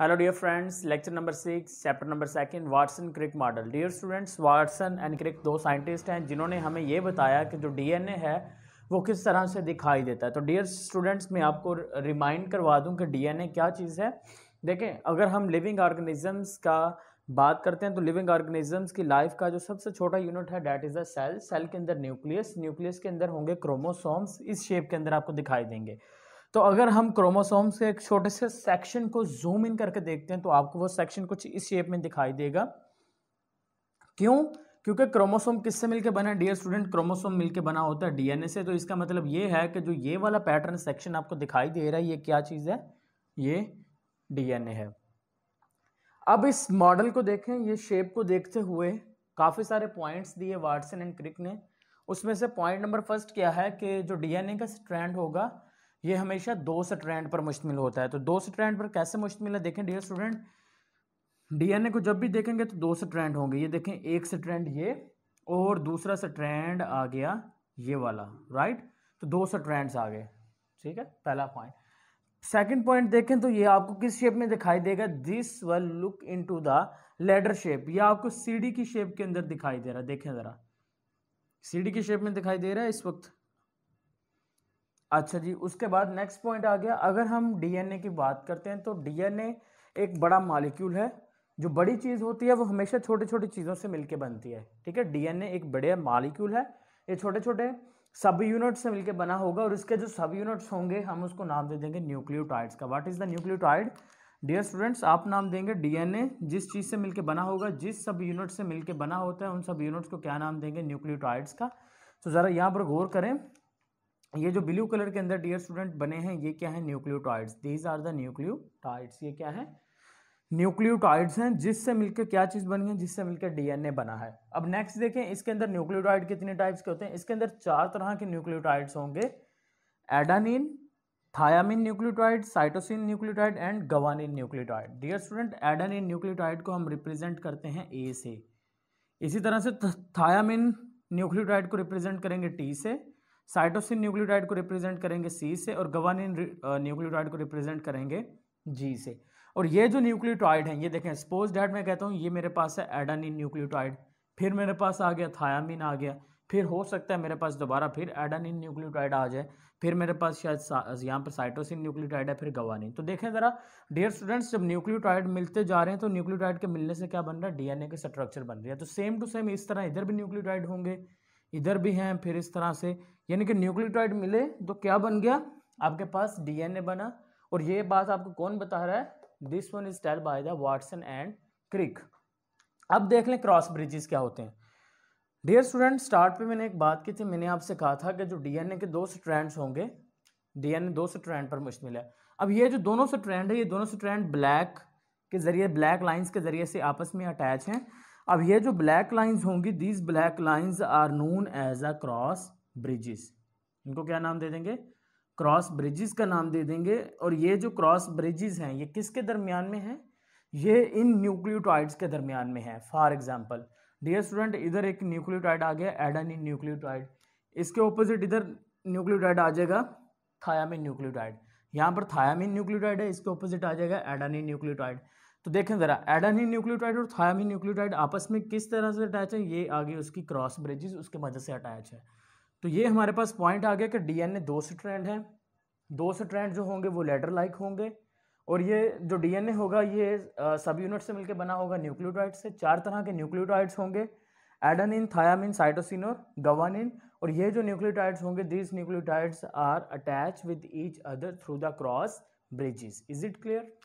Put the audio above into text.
hello dear friends lecture number six chapter number 2 Watson Crick model dear students Watson and Crick दो scientist हैं जिन्होंने हमें ये बताया कि जो डीएनए है वो किस तरह से दिखाई देता है तो डियर स्टूडेंट्स मैं आपको रिमाइंड करवा दूं कि डीएनए क्या चीज़ है देखें अगर हम लिविंग ऑर्गेनिजम्स का बात करते हैं तो लिविंग ऑर्गेनिजम्स की लाइफ का जो सबसे छोटा यूनिट है that is a cell cell के अंदर न्यूक्लियस न्यूक्लियस के अंदर होंगे क्रोमोसोम्स इस शेप के अंदर आपको दिखाई देंगे तो अगर हम क्रोमोसोम्स के एक छोटे से सेक्शन को जूम इन करके देखते हैं तो आपको वो सेक्शन कुछ इस शेप में दिखाई देगा क्यों क्योंकि क्रोमोसोम किससे मिलकर बना है डियर स्टूडेंट क्रोमोसोम मिलकर बना होता है डीएनए से तो इसका मतलब ये है कि जो ये वाला पैटर्न सेक्शन आपको दिखाई दे रहा है ये क्या चीज़ है ये डीएनए है अब इस मॉडल को देखें ये शेप को देखते हुए काफ़ी सारे पॉइंट्स दिए वाटसन एंड क्रिक ने उसमें से पॉइंट नंबर फर्स्ट क्या है कि जो डीएनए का स्ट्रैंड होगा ये हमेशा दो स्ट्रैंड पर मुश्तमिल होता है तो दो स्ट्रैंड पर कैसे मुश्तमिल है देखें डियर स्टूडेंट डीएनए को जब भी देखेंगे तो दो स्ट्रैंड होंगे ये देखें एक स्ट्रैंड ये और दूसरा स्ट्रैंड आ गया ये वाला राइट तो दो स्ट्रैंड्स आ गए ठीक है पहला पॉइंट सेकंड पॉइंट देखें तो ये आपको किस शेप में दिखाई देगा this will look to the ladder shape ये आपको सीढ़ी की शेप के अंदर दिखाई दे रहा है देखें ज़रा सीढ़ी की शेप में दिखाई दे रहा है इस वक्त अच्छा जी उसके बाद नेक्स्ट पॉइंट आ गया अगर हम डीएनए की बात करते हैं तो डीएनए एक बड़ा मालिक्यूल है जो बड़ी चीज़ होती है वो हमेशा छोटे छोटे चीज़ों से मिलके बनती है ठीक है डीएनए एक बड़े मालिक्यूल है ये छोटे छोटे सब यूनिट से मिलके बना होगा और इसके जो सब यूनिट्स होंगे हम उसको नाम दे देंगे न्यूक्लियोटाइड्स का what is the nucleotide dear students आप नाम देंगे डीएनए जिस चीज़ से मिलकर बना होगा जिस सब यूनिट से मिलकर बना होता है उन सब यूनिट्स को क्या नाम देंगे न्यूक्लियोटाइड्स का तो ज़रा यहाँ पर गौर करें ये जो ब्लू कलर के अंदर डियर स्टूडेंट बने हैं ये क्या है nucleotides these are the nucleotides ये क्या है न्यूक्लियोटाइड्स हैं जिससे मिलकर क्या चीज़ बनी है जिससे मिलकर डीएनए बना है अब नेक्स्ट देखें इसके अंदर न्यूक्लियोटाइड कितने टाइप्स के होते हैं इसके अंदर चार तरह के न्यूक्लियोटाइड्स होंगे adenine thymine nucleotide cytosine nucleotide and guanine nucleotide dear student adenine nucleotide को हम रिप्रेजेंट करते हैं ए से इसी तरह से थायामिन न्यूक्लियोटाइड को रिप्रेजेंट करेंगे टी से साइटोसिन न्यूक्लियोटाइड को रिप्रेजेंट करेंगे सी से और गवानिन न्यूक्लियोटाइड को रिप्रेजेंट करेंगे जी से और ये जो न्यूक्लियोटाइड हैं ये देखें सपोज डैट मैं कहता हूँ ये मेरे पास है एडानिन न्यूक्लियोटाइड फिर मेरे पास आ गया थायामिन आ गया फिर हो सकता है मेरे पास दोबारा फिर एडानिन न्यूक्लियोटाइड आ जाए फिर मेरे पास शायद यहाँ पर साइटोसिन न्यूक्लियोटाइड है फिर गवानिन तो देखें ज़रा डियर स्टूडेंट्स जब न्यूक्लियोटाइड मिलते जा रहे हैं तो न्यूक्लियोटाइड के मिलने से क्या बन रहा है ए के स्ट्रक्चर बन रही है तो सेम टू सेम इस तरह इधर भी न्यूक्लियोटाइड होंगे इधर भी हैं फिर इस तरह से यानी कि न्यूक्लियोटाइड मिले तो क्या बन गया आपके पास डीएनए बना और ये बात आपको कौन बता रहा है this one is tell by the Watson and Crick अब देख लें क्रॉस ब्रिजेस क्या होते हैं डियर स्टूडेंट स्टार्ट पे मैंने एक बात की थी मैंने आपसे कहा था कि जो डीएनए के दो स्ट्रैंड्स होंगे डीएनए दो स्ट्रैंड पर मुश्तमिल है अब ये जो दोनों स्ट्रैंड है ये दोनों स्ट्रैंड ब्लैक के ज़रिए ब्लैक लाइंस के ज़रिए से आपस में अटैच हैं अब ये जो ब्लैक लाइन्स होंगी these black lines are known as a cross bridges इनको क्या नाम दे देंगे क्रॉस ब्रिजेस का नाम दे देंगे और ये जो क्रॉस ब्रिजेस हैं ये किसके दरमियान में है ये इन न्यूक्लियोटाइड्स के दरमियान में है फॉर एग्जाम्पल डियर स्टूडेंट इधर एक न्यूक्लियोटाइड आ गया एडन इन न्यूक्लियोटाइड इसके ऑपोजिट इधर न्यूक्लियोटाइड आ जाएगा थायामिन न्यूक्लियोटाइड यहाँ पर थायामिन न्यूक्लियोटाइड है इसके ऑपोजिट आ जाएगा एडानी न्यूक्लियोटाइड तो देखें ज़रा एडानी न्यूक्लियोटाइड और थायामिन न्यूक्लियोटाइड आपस में किस तरह से अटैच है ये आगे उसकी क्रॉस ब्रिजेस उसके मदद से अटैच है तो ये हमारे पास पॉइंट आ गया कि डीएनए दो स्ट्रैंड हैं दो स्ट्रैंड जो होंगे वो लेटर लाइक होंगे और ये जो डीएनए होगा ये सब यूनिट से मिलकर बना होगा न्यूक्लियोटाइड से चार तरह के न्यूक्लियोटाइड्स होंगे एडनिन थायामिन साइटोसिन और गवानिन और ये जो न्यूक्लियोटाइड्स होंगे these nucleotides are attached with each other through the cross bridges is it clear